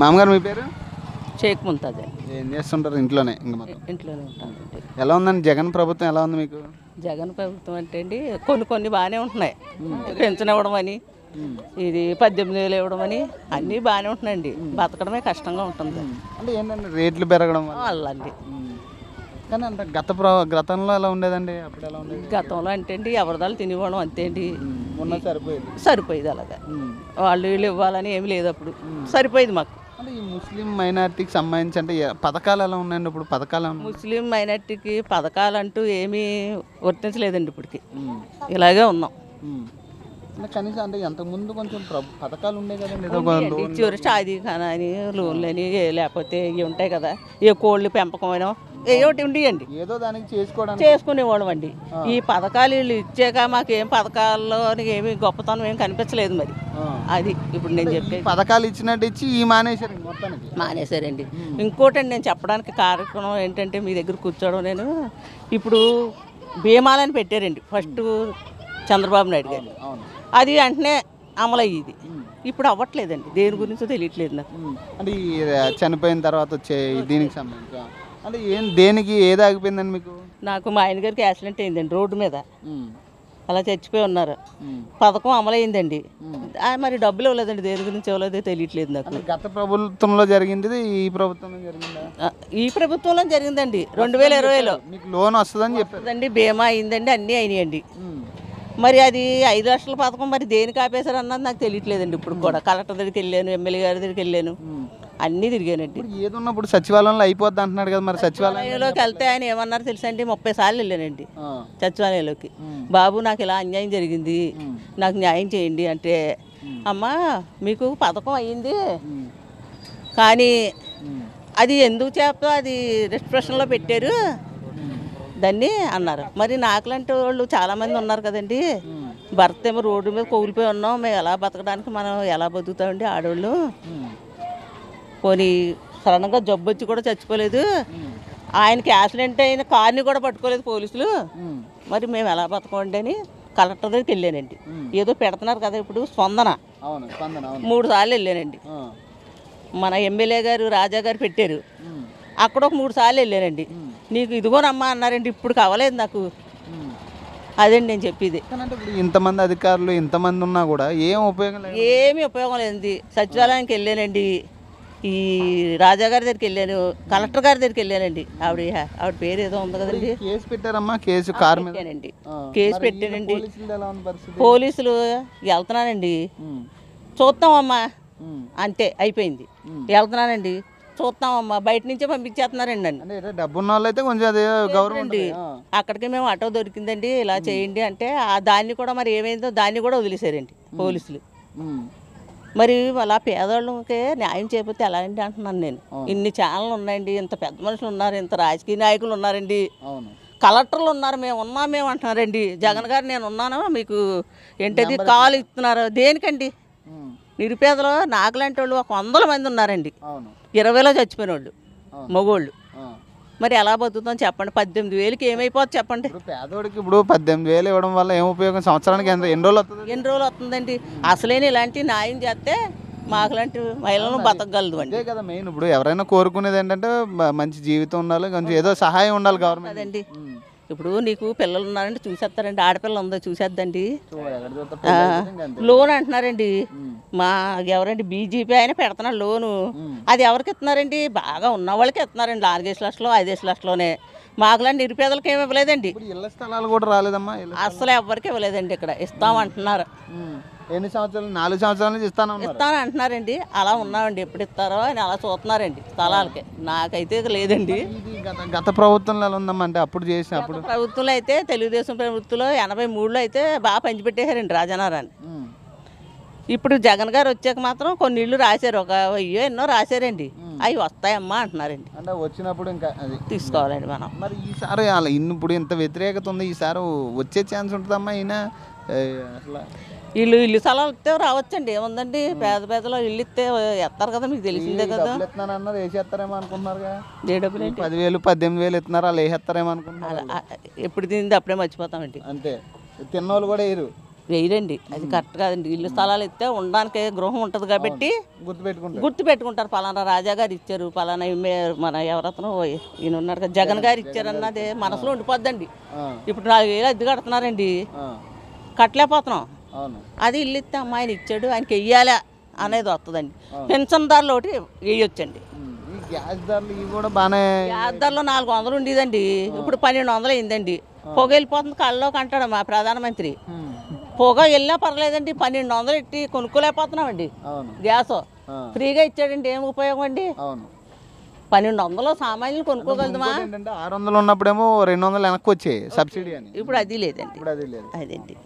మామగారు మీ పేరు షేక్ ముంతాజ్ ఏం చేస్తుంటారు ఇంట్లోనే ఇంకా ఇంట్లోనే ఉంటాను ఎలా ఉందండి జగన్ ప్రభుత్వం ఎలా ఉంది మీకు జగన్ ప్రభుత్వం అంటే అండి కొన్ని కొన్ని బాగానే ఉంటున్నాయి పెన్షన్ ఇవ్వడం అని ఇది పద్దెనిమిది వేలు ఇవ్వడం అని అన్నీ బాగానే ఉంటున్నాయండి బతకడమే కష్టంగా ఉంటుంది అంటే ఏంటండి రేట్లు పెరగడం వాళ్ళండి కానీ అంటే గత ప్ర- గతంలో ఎలా ఉండేదండి అప్పుడు ఎలా ఉండేది గతంలో అంటే అండి ఎవరిదాలు తినివ్వడం అంతే అండి సరిపోయేది అలాగా వాళ్ళు వీళ్ళు ఇవ్వాలని ఏమి లేదు అప్పుడు సరిపోయేది మాకు అంటే ఈ ముస్లిం మైనార్టీకి సంబంధించి అంటే పథకాలు ఎలా ఉన్నాయండి ఇప్పుడు పథకాలు ముస్లిం మైనార్టీకి పథకాలు అంటూ ఏమీ వర్తించలేదండి ఇప్పటికి ఇలాగే ఉన్నాం కనీసం అంటే అంతకుముందు కొంచెం పథకాలు ఉండేవి కదండి చివరి షాదీ ఖానా అని లోన్లు అని లేకపోతే ఇవి ఉంటాయి కదా ఏ కోళ్ళు పెంపకం అయినా ఏయోటి ఉండియండి ఏదో దానికి చేసుకోవడం చేసుకునేవాళ్ళం అండి ఈ పథకాలు వీళ్ళు ఇచ్చాక మాకు ఏం పథకాల్లో ఏమి గొప్పతనం ఏం కనిపించలేదు మరి అది ఇప్పుడు నేను చెప్పే పథకాలు ఇచ్చినట్టు ఇచ్చి ఈ మానేశారు మొత్తానికి మానేశారండి ఇంకోటండి నేను చెప్పడానికి కార్యక్రమం ఏంటంటే మీ దగ్గర కూర్చోవడం నేను ఇప్పుడు భీమాలని పెట్టారండి ఫస్ట్ చంద్రబాబు నాయుడు గారు అది వెంటనే అమలయ్యేది ఇప్పుడు అవ్వట్లేదండి దేని గురించో తెలియట్లేదు నాకు అంటే చనిపోయిన తర్వాత వచ్చే దీనికి సంబంధించి అంటే దేనికి ఏది ఆగిపోయిందండి మీకు నాకు మా ఆయన గారికి యాక్సిడెంట్ అయిందండి రోడ్డు మీద అలా చచ్చిపోయి ఉన్నారు పథకం అమలైందండి మరి డబ్బులు ఇవ్వలేదండి దేని గురించి ఇవ్వలేదో తెలియట్లేదు నాకు గత ప్రభుత్వంలో జరిగింది ఈ ప్రభుత్వంలో జరిగింది ఈ ప్రభుత్వంలో జరిగిందండి రెండు వేల ఇరవైలో మీకు లోన్ వస్తుందని చెప్పండి బీమా అయిందండి అన్నీ అయినాయండి మరి అది ఐదు లక్షల పథకం మరి దేనికి ఆపేశారు అన్నది నాకు తెలియట్లేదండి ఇప్పుడు కూడా కలెక్టర్ దగ్గరికి వెళ్ళాను ఎమ్మెల్యే గారి దగ్గరికి వెళ్ళాను అన్నీ తిరిగానండి ఏది ఉన్నప్పుడు సచివాలయంలో అయిపోద్ది అంటున్నాడు కదా మరి సచివాలయంలోకి వెళ్తే ఆయన ఏమన్నారు అండి ముప్పై సార్లు వెళ్ళానండి సచివాలయంలోకి బాబు నాకు ఇలా అన్యాయం జరిగింది నాకు న్యాయం చేయండి అంటే అమ్మా మీకు పథకం అయ్యింది కానీ అది ఎందుకు చేపో అది డిస్ప్రెషన్లో పెట్టారు దాన్ని అన్నారు మరి నాకు లాంటి వాళ్ళు చాలామంది ఉన్నారు కదండి భర్త ఏమో రోడ్డు మీద కోల్పోయి ఉన్నాం మేము ఎలా బతకడానికి మనం ఎలా బతుకుతామండి ఆడవాళ్ళు పోనీ సడన్గా జబ్బు వచ్చి కూడా చచ్చిపోలేదు ఆయనకి యాక్సిడెంట్ అయిన కార్ని కూడా పట్టుకోలేదు పోలీసులు మరి మేము ఎలా బతకండి అని కలెక్టర్ దగ్గరికి వెళ్ళానండి ఏదో పెడుతున్నారు కదా ఇప్పుడు స్పందన మూడు సార్లు వెళ్ళానండి మన ఎమ్మెల్యే గారు రాజా గారు పెట్టారు అక్కడ ఒక మూడు సార్లు వెళ్ళానండి నీకు ఇదిగోనమ్మా అన్నారండి ఇప్పుడు కావలేదు నాకు అదండి నేను చెప్పేది ఇంతమంది అధికారులు ఇంతమంది ఉన్నా కూడా ఏం ఉపయోగం ఏమి ఉపయోగం లేదండి సచివాలయానికి వెళ్ళానండి ఈ రాజా గారి దగ్గరికి వెళ్ళాను కలెక్టర్ గారి దగ్గరికి వెళ్ళానండి ఆవిడ ఆవిడ పేరు ఏదో ఉంది కదండి కేసు పెట్టారమ్మా కేసు కారు కేసు పెట్టానండి పోలీసులు వెళ్తున్నానండి చూస్తామమ్మా అంతే అయిపోయింది వెళ్తున్నానండి చూస్తామమ్మా బయట నుంచే పంపించేస్తున్నారండి అండి డబ్బున్న వాళ్ళైతే కొంచెం అదే గౌరవం అక్కడికి మేము ఆటో దొరికిందండి ఇలా చేయండి అంటే ఆ దాన్ని కూడా మరి ఏమైందో దాన్ని కూడా వదిలేశారండి పోలీసులు మరి అలా పేదవాళ్ళకే న్యాయం చేయకపోతే ఎలా అండి అంటున్నాను నేను ఇన్ని ఛానల్ ఉన్నాయండి ఇంత పెద్ద మనుషులు ఉన్నారు ఇంత రాజకీయ నాయకులు ఉన్నారండి కలెక్టర్లు ఉన్నారు మేము ఉన్నా మేము అంటున్నారండి జగన్ గారు నేను ఉన్నాను మీకు ఏంటది కాలు ఇస్తున్నారు దేనికండి నిరుపేదలు నాగలాంటి వాళ్ళు ఒక వందల మంది ఉన్నారండి ఇరవైలో చచ్చిపోయిన వాళ్ళు మగోళ్ళు మరి ఎలా బతుకుతాం చెప్పండి పద్దెనిమిది వేలుకి ఏమైపోతుంది చెప్పండి పేదోడికి ఇప్పుడు పద్దెనిమిది వేలు ఇవ్వడం వల్ల ఏం ఉపయోగం సంవత్సరానికి ఎంత ఎన్ని రోజులు వస్తుంది ఎన్ని రోజులు వస్తుందండి అసలేని ఇలాంటి న్యాయం చేస్తే మాకు లాంటి మహిళలను బతకగలదు అండి అదే కదా మెయిన్ ఇప్పుడు ఎవరైనా కోరుకునేది ఏంటంటే మంచి జీవితం ఉండాలి కొంచెం ఏదో సహాయం ఉండాలి గవర్నమెంట్ అదండి ఇప్పుడు నీకు పిల్లలు ఉన్నారంటే చూసేస్తారండి ఆడపిల్ల ఉందో చూసేద్దండి లోన్ అంటున్నారండి మా ఎవరండి బీజేపీ ఆయన పెడుతున్నారు లోను అది ఎవరికి ఇస్తున్నారండి బాగా ఉన్న వాళ్ళకి ఇస్తున్నారండి నాలుగేసి లక్షలు ఐదేసి లక్షలోనే మాకులాంటి నిరుపేదలకు ఏమి ఇవ్వలేదండి ఇళ్ల స్థలాలు కూడా రాలేదమ్మా అసలు ఎవరికి ఇవ్వలేదండి ఇక్కడ ఇస్తామంటున్నారు ఎన్ని సంవత్సరాలు నాలుగు సంవత్సరాల నుంచి ఇస్తాను ఇస్తాను అంటున్నారండి అలా ఉన్నామండి ఎప్పుడు ఇస్తారో అని అలా చూస్తున్నారండి స్థలాలకి నాకైతే లేదండి గత ప్రభుత్వంలో ఉందమ్మంటే అప్పుడు చేసినప్పుడు ప్రభుత్వంలో అయితే తెలుగుదేశం ప్రభుత్వంలో ఎనభై మూడులో అయితే బాగా పంచిపెట్టేశారండి రాజనారాయణ ఇప్పుడు జగన్ గారు వచ్చాక మాత్రం కొన్ని ఇళ్ళు రాశారు ఒక అయ్యో ఎన్నో రాశారండి అవి వస్తాయమ్మా అంటున్నారండి అంటే వచ్చినప్పుడు ఇంకా అది తీసుకోవాలండి మనం మరి ఈసారి అలా ఇన్ని ఇప్పుడు ఇంత వ్యతిరేకత ఉంది ఈసారి వచ్చే ఛాన్స్ ఉంటుందమ్మా ఈయన అట్లా ఇల్లు ఇల్లు స్థలాలు ఇస్తే రావచ్చండి ఏముందండి పేద పేదలో ఇల్లు ఇస్తే ఎత్తారు కదా మీకు తెలిసిందే కదా అన్నారు వేసేస్తారేమో అనుకుంటున్నారుగా ఏంటి పదివేలు పద్దెనిమిది వేలు ఇస్తున్నారు అలా వేసేస్తారేమో ఎప్పుడు తింది అప్పుడే మర్చిపోతామండి అంతే తిన్నోళ్ళు కూడా వేరు వేయరండి అది కరెక్ట్ కాదండి ఇల్లు స్థలాలు ఇస్తే ఉండడానికి గృహం ఉంటుంది కాబట్టి గుర్తు పెట్టుకుంటారు పలానా రాజా గారు ఇచ్చారు పలానా మన ఎవరతను ఈయన ఉన్నారు కదా జగన్ గారు ఇచ్చారు అన్నది మనసులో ఉండిపోద్దండి ఇప్పుడు నాలుగు వేలు అద్దె కడుతున్నారండి కట్టలేకపోతున్నాం అది ఇల్లు ఇస్తే ఆయన ఇచ్చాడు ఆయనకి వెయ్యాలా అనేది వస్తుందండి పెన్షన్ దారులు ఒకటి వేయొచ్చండి గ్యాస్ ధరలు కూడా గ్యాస్ ధరలు నాలుగు వందలు ఉండేదండి ఇప్పుడు పన్నెండు వందలు అయిందండి పొగ వెళ్ళిపోతుంది కళ్ళలో కంటాడు మా ప్రధానమంత్రి పొగ వెళ్ళినా పర్లేదండి పన్నెండు వందలు ఇట్టి కొనుక్కోలేకపోతున్నామండి గ్యాస్ ఫ్రీగా ఇచ్చాడండి ఏం ఉపయోగం అండి పన్నెండు వందలు సామాన్యులు కొనుక్కోగలదమా ఆరు వందలు ఉన్నప్పుడేమో రెండు వందలు వెనక్కి వచ్చాయి సబ్సిడీ అని ఇప్పుడు అది లేదండి అదండి